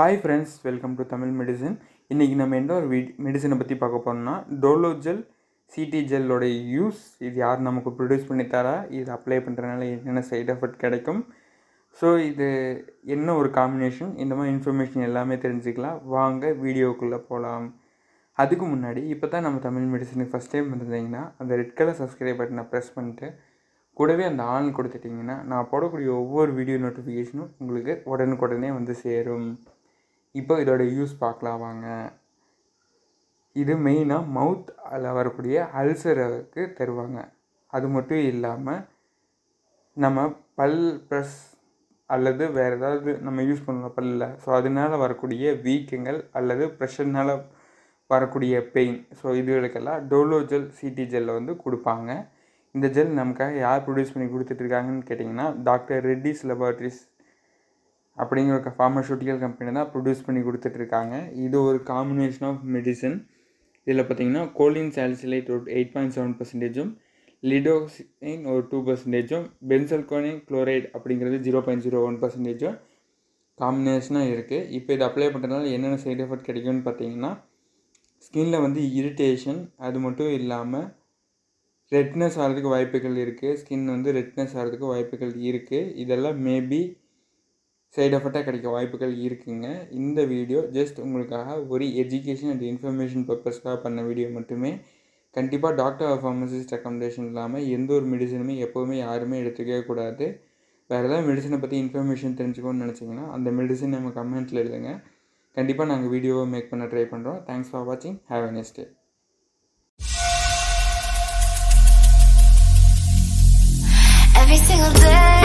hi friends welcome to Tamil medicine இன்றைக்கி நம்ம என்ன ஒரு வீட் மெடிசனை பற்றி பார்க்க போகிறோம்னா டோலோ ஜெல் சிடி ஜெல்லோடைய யூஸ் இது யார் நமக்கு ப்ரொடியூஸ் பண்ணி தரா இது அப்ளை பண்ணுறதுனால என்னென்ன சைட் எஃபெக்ட் கிடைக்கும் ஸோ இது என்ன ஒரு காம்பினேஷன் இந்த மாதிரி இன்ஃபர்மேஷன் எல்லாமே தெரிஞ்சுக்கலாம் வாங்க வீடியோக்குள்ளே போகலாம் அதுக்கு முன்னாடி இப்போ தான் நம்ம தமிழ் மெடிசனுக்கு ஃபஸ்ட் டைம் வந்திருந்தீங்கன்னா அந்த ரெட் கலர் சப்ஸ்கிரைப் பட்டனை ப்ரெஸ் பண்ணிட்டு கூடவே அந்த ஆன் கொடுத்துட்டிங்கன்னா நான் போடக்கூடிய ஒவ்வொரு வீடியோ நோட்டிஃபிகேஷனும் உங்களுக்கு உடனுக்குடனே வந்து சேரும் இப்போ இதோட யூஸ் பார்க்கலாம் வாங்க இது மெயினாக மவுத் அதில் வரக்கூடிய அல்சருக்கு தருவாங்க அது மட்டும் இல்லாமல் நம்ம பல் ப்ரெஸ் அல்லது வேறு ஏதாவது நம்ம யூஸ் பண்ணலாம் பல்லில் ஸோ அதனால் வரக்கூடிய வீக்கங்கள் அல்லது ப்ரெஷர்னால் வரக்கூடிய பெயின் ஸோ இதுகளுக்கெல்லாம் டோலோ ஜெல் சிடி ஜெல்லை வந்து கொடுப்பாங்க இந்த ஜெல் நமக்காக யார் ப்ரொடியூஸ் பண்ணி கொடுத்துட்ருக்காங்கன்னு கேட்டிங்கன்னா டாக்டர் ரெட்டிஸ் லெபார்ட்ரிஸ் அப்படிங்கிற ஃபார்மசூட்டிக்கல் கம்பெனி தான் ப்ரொடியூஸ் பண்ணி கொடுத்துட்ருக்காங்க இது ஒரு காம்பினேஷன் ஆஃப் மெடிசன் இதில் பார்த்தீங்கன்னா கோலின் சால்சிலைட் ஒரு எயிட் பாயிண்ட் செவன் பர்சன்டேஜும் லிடோசின் ஒரு டூ பர்சன்டேஜும் பென்சல்கோனின் குளோரைட் அப்படிங்கிறது ஜீரோ பாயிண்ட் ஜீரோ ஒன் பர்சன்டேஜும் காம்பினேஷனாக இருக்குது இப்போ இது அப்ளை பண்ணுறதுனால என்னென்ன சைட் எஃபெக்ட் கிடைக்கும்னு பார்த்தீங்கன்னா ஸ்கின்ல வந்து இரிட்டேஷன் அது மட்டும் இல்லாமல் ரெட்னஸ் ஆகிறதுக்கு வாய்ப்புகள் இருக்குது ஸ்கின் வந்து ரெட்னஸ் ஆகிறதுக்கு வாய்ப்புகள் இருக்குது இதெல்லாம் மேபி சைடு எஃபெக்டாக கிடைக்க வாய்ப்புகள் இருக்குங்க இந்த வீடியோ ஜஸ்ட் உங்களுக்காக ஒரு எஜுகேஷன் அண்ட் இன்ஃபர்மேஷன் பர்பஸ்க்காக பண்ண வீடியோ மட்டுமே கண்டிப்பாக டாக்டர் ஃபார்மசிஸ்ட் ரெக்கமெண்டேஷன் இல்லாமல் எந்த ஒரு மெடிசனுமே எப்போவுமே யாருமே எடுத்துக்கவே கூடாது வேறு ஏதாவது மெடிசனை பற்றி இன்ஃபர்மேஷன் தெரிஞ்சுக்கணும்னு நினச்சிங்கன்னா அந்த மெடிசன் நம்ம கமெண்ட்ஸில் எழுதுங்க கண்டிப்பாக நாங்கள் வீடியோவை மேக் பண்ண ட்ரை பண்ணுறோம் தேங்க்ஸ் ஃபார் வாட்சிங் have a next day Every single day